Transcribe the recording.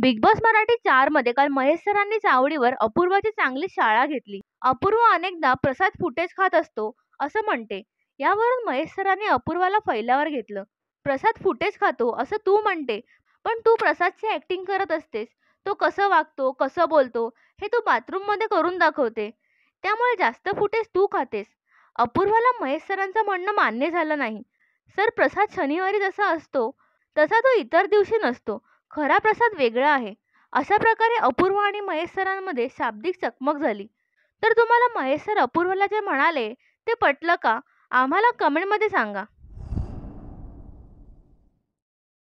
big boss Marathi मध्ये काल महेश सरांनी चावडीवर अपूर्वाची चांगली शाळा घेतली अपूर्व अनेकदा प्रसाद फुटेज खात असतो असं म्हणते यावरून महेश सरांनी अपूर्वाला फैलावर घेतलं प्रसाद फुटेज खातो असं तू म्हणते पण तू प्रसादची ऍक्टिंग करत असतेस तो कसं वागतो कसं बोलतो हे तू बाथरूममध्ये करून दाखवते त्यामुळे जास्त फुटेज तू खातेस अपूर्वाला महेश सरांचं म्हणणं मान्य झालं नाही सर प्रसाद शनिवारी जसा असतो तसा तो इतर दिवशी नसतो खरा प्रसाद वेगळा आहे अशा प्रकारे अपूर्व आणि महेश शाब्दिक चकमक झाली तर तुम्हाला महेश सर अपूर्वला जे म्हणाले ते पटलं का आम्हाला कमेंटमध्ये सांगा